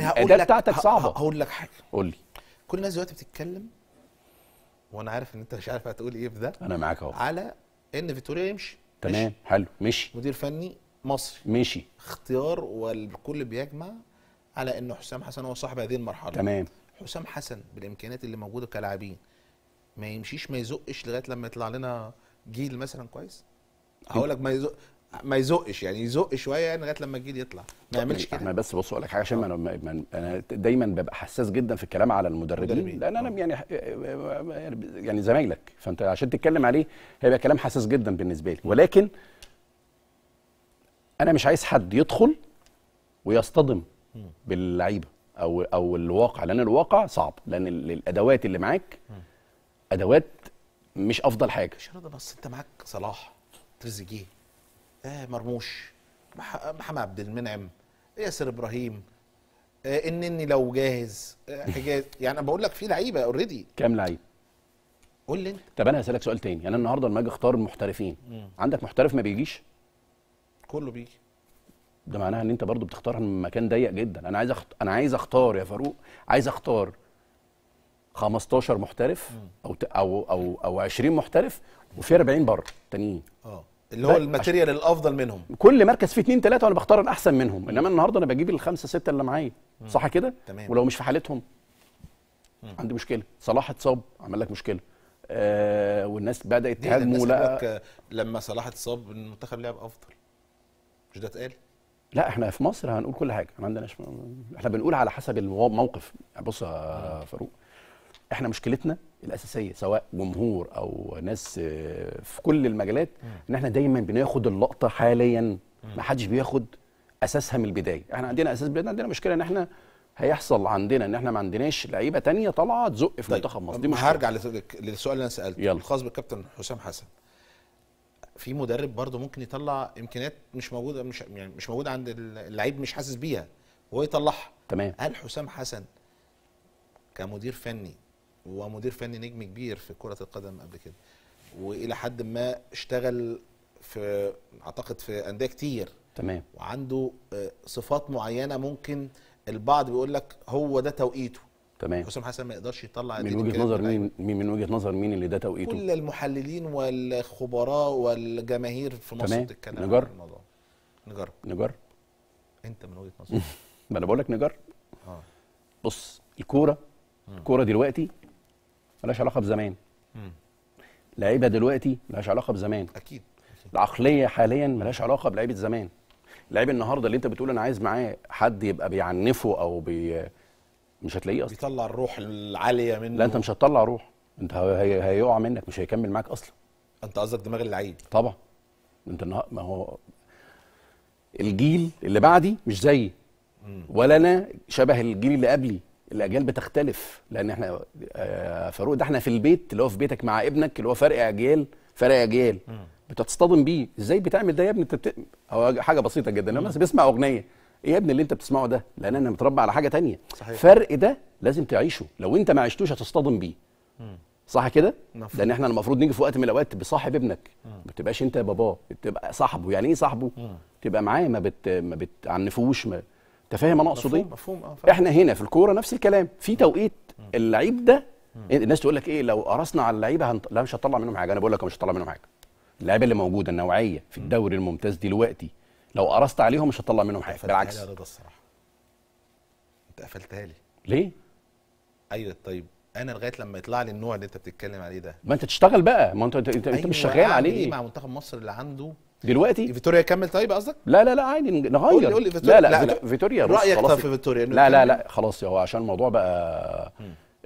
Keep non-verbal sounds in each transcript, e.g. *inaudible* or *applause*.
يعني انا هقول لك بتاعتك صعبه هقول لك حاجه قول لي كل الناس دلوقتي بتتكلم وانا عارف ان انت مش عارف هتقول ايه في ده انا معاك اهو على ان فيتوريا يمشي تمام حلو مشي مدير فني مصري مشي اختيار والكل بيجمع على ان حسام حسن هو صاحب هذه المرحله تمام حسام حسن بالامكانيات اللي موجوده كلاعبين ما يمشيش ما يزقش لغايه لما يطلع لنا جيل مثلا كويس هقول لك ما يزق ما يزقش يعني يزق شويه يعني لغايه لما الجيل يطلع ما يعملش كده بس بص اقول لك حاجه عشان انا انا دايما ببقى حساس جدا في الكلام على المدربين, المدربين. لان انا آه. يعني, يعني يعني زمايلك فانت عشان تتكلم عليه هيبقى كلام حساس جدا بالنسبه لي ولكن انا مش عايز حد يدخل ويصطدم باللعيبه او او الواقع لان الواقع صعب لان الادوات اللي معاك ادوات مش افضل حاجه مش بس انت معاك صلاح تريزيجيه آه، مرموش محمد عبد المنعم ياسر ابراهيم النني آه، لو جاهز آه، حجاز *laughs* يعني انا بقول لك في لعيبه اوريدي كام لعيب قول لي انت طب انا هسالك سؤال تاني يعني انا النهارده لما اجي اختار المحترفين مم. عندك محترف ما بيجيش كله بيجي ده معناها ان انت برضو بتختار من مكان ضيق جدا انا عايز أخط... انا عايز اختار يا فاروق عايز اختار 15 محترف او او او 20 محترف وفي 40 بره تانيين اه اللي هو الماتيريال الافضل منهم كل مركز فيه اثنين ثلاثه وانا بختار الاحسن منهم انما النهارده انا بجيب الخمسه سته اللي معايا صح كده تمام ولو مش في حالتهم مم. عندي مشكله صلاح اتصاب عمل لك مشكله آه والناس بدات تهاجمه لا آه، لما صلاح اتصاب المنتخب لعب افضل مش ده اتقال لا احنا في مصر هنقول كل حاجه ما عندناش احنا بنقول على حسب الموقف بص يا فاروق احنا مشكلتنا الاساسيه سواء جمهور او ناس آه، في كل المجالات ان احنا دايما بناخد اللقطه حاليا ما حدش بياخد اساسها من البدايه احنا عندنا اساس بدايه عندنا مشكله ان احنا هيحصل عندنا ان احنا ما عندناش لعيبه تانية طالعه تزق في منتخب مصر دي طيب، مشكله هرجع للسؤال اللي انا سالته يلا. الخاص بالكابتن حسام حسن في مدرب برضه ممكن يطلع امكانيات مش موجوده مش يعني مش موجوده عند اللعيب مش حاسس بيها وهو يطلعها تمام هل حسام حسن كمدير فني ومدير فني نجم كبير في كره القدم قبل كده والى حد ما اشتغل في اعتقد في انديه كتير تمام وعنده آه، صفات معينه ممكن البعض بيقول لك هو ده توقيته تمام حسام حسن ما يقدرش يطلع من وجهه نظر مين من وجهه نظر مين اللي ده توقيته كل المحللين والخبراء والجماهير في مصر بتتكلم عن الموضوع نجر نجر انت من وجهه *laughs* نظرك ما انا بقول لك نجر اه بص الكوره الكوره دلوقتي ملهاش علاقه بزمان لعيبه دلوقتي ملهاش علاقه بزمان اكيد العقليه حاليا ملهاش علاقه بلعيبه زمان لعيب النهارده اللي انت بتقول انا عايز معاه حد يبقى بيعنفه او بي... مش هتلاقيه اصلا بيطلع الروح العاليه منه لا انت مش هتطلع روح انت هي... هيقع منك مش هيكمل معاك اصلا انت قصدك دماغ اللعيب طبعا انت النه... ما هو الجيل اللي بعدي مش زيي ولا انا شبه الجيل اللي قبلي الاجيال بتختلف لان احنا آه، فاروق ده احنا في البيت اللي هو في بيتك مع ابنك اللي هو فرق اجيال فرق اجيال بتتصطدم بيه ازاي بتعمل ده يا ابني انت بت... هو حاجه بسيطه جدا لما بيسمع اغنيه ايه يا ابني اللي انت بتسمعه ده لان انا متربى على حاجه تانية صحيح. فرق ده لازم تعيشه لو انت ما عشتوش هتصطدم بيه صح كده لان احنا المفروض نيجي في وقت من الاوقات بصاحب ابنك ما تبقاش انت باباه تبقى صاحبه يعني ايه صاحبه تبقى معاه ما بت ما بتعنفوش ما انت فاهم انا اقصد ايه؟ مفهوم اه احنا هنا في الكوره نفس الكلام في توقيت اللعيب ده إيه، الناس تقول لك ايه لو قرصنا على اللعيبه هنط... لا مش هتطلع منهم حاجه انا بقول لك مش هتطلع منهم حاجه اللعيبه اللي موجوده النوعيه في الدوري الممتاز دلوقتي لو قرصت عليهم مش هتطلع منهم حاجه بالعكس ده الصراحه انت قفلتها لي ليه؟ ايوه طيب انا لغايه لما يطلع لي النوع اللي انت بتتكلم عليه ده ما انت تشتغل بقى ما انت انت, أيوة انت مش أيوة شغال عليه ايه مع منتخب مصر اللي عنده دلوقتي فيتوريا يكمل طيب قصدك؟ لا لا لا عادي نغير قول لي فيتوريا لا لا, لا فيتوريا رايك طب في فيتوريا لا لا لا خلاص هو عشان الموضوع بقى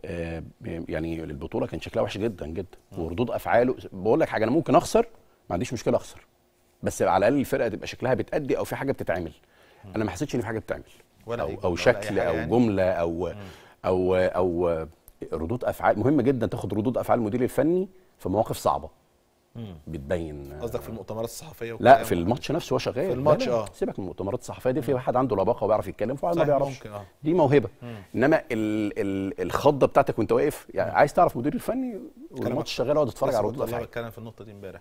آه، يعني البطوله كان شكلها وحش جدا جدا وردود افعاله بقول لك حاجه انا ممكن اخسر ما عنديش مشكله اخسر بس على الاقل الفرقه تبقى شكلها بتأدي او في حاجه بتتعمل انا ما حسيتش ان في حاجه بتتعمل ولا او, أو شكل او يعني. جمله او او او ردود افعال مهم جدا تاخد ردود افعال المدير الفني في مواقف صعبه بتبين قصدك في المؤتمرات الصحفيه لا في الماتش نفسه هو شغال في الماتش اه سيبك من المؤتمرات الصحفيه دي في واحد عنده لباقه وبيعرف يتكلم فواحد ما بيعرفش ممكن. آه. دي موهبه مم. انما ال ال الخضه بتاعتك وانت واقف يعني عايز تعرف مدير الفني والماتش شغال اقعد اتفرج على ردود افعاله بتكلم في النقطه دي امبارح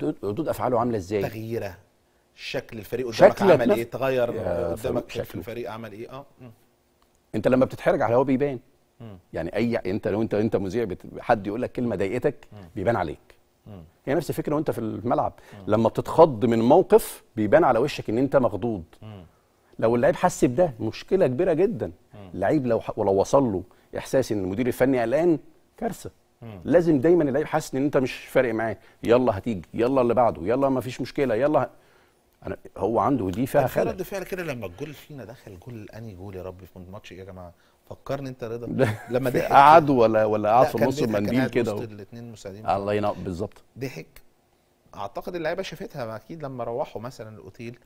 ردود افعاله عامله ازاي تغييره شكل الفريق قدامك عمل ايه تغير قدامك شكل الفريق عمل ايه اه انت لما بتتحرج على هو بيبان يعني اي انت لو انت انت مذيع حد يقول لك كلمه ضايقتك بيبان عليك هي يعني نفس الفكره وانت في الملعب لما بتتخض من موقف بيبان على وشك ان انت مخضوض لو اللعيب حس بده مشكله كبيره جدا اللعيب لو ولو وصل له احساس ان المدير الفني قلقان كارثه لازم دايما اللعيب حاسس ان انت مش فارق معاه يلا هتيجي يلا اللي بعده يلا ما فيش مشكله يلا انا هو عنده ودي فيها خلل رد فعل كده لما الجول فينا دخل جول انهي جول يا رب في الماتش ايه يا جماعه فكرني انت رضا لما ضحك قعد ولا ولا قعد في نص المنديل كده وسط الاثنين مساعدين الله ينور بالظبط ضحك اعتقد اللعيبه شافتها اكيد لما روحوا مثلا الاوتيل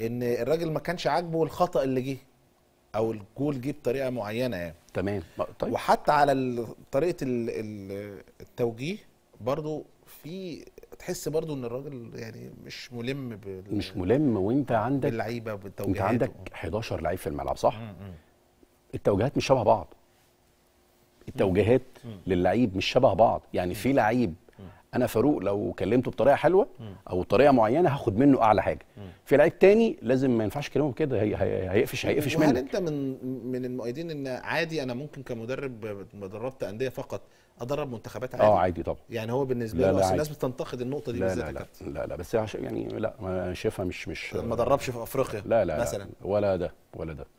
ان الراجل ما كانش عاجبه الخطا اللي جه او الجول جه بطريقه معينه يعني تمام طيب وحتى على طريقه التوجيه برضو في تحس برضو ان الراجل يعني مش ملم بال مش ملم وانت عندك اللعيبه بالتوجيهات انت عندك 11 لعيب في الملعب صح؟ التوجيهات مش شبه بعض التوجيهات للعيب مش شبه بعض يعني في لعيب انا فاروق لو كلمته بطريقه حلوه او طريقه معينه هاخد منه اعلى حاجه في لعيب تاني لازم ما ينفعش كلامه كده هي هي هيقفش هيقفش منك هل انت من من المؤيدين ان عادي انا ممكن كمدرب دربت انديه فقط ادرب منتخبات عادي اه عادي طبعا يعني هو بالنسبه له الناس بتنتقد النقطه دي بالذات لا لا, لا لا لا بس يعني لا شايفها مش مش ما دربش في افريقيا لا لا مثلا لا ولا ده ولا ده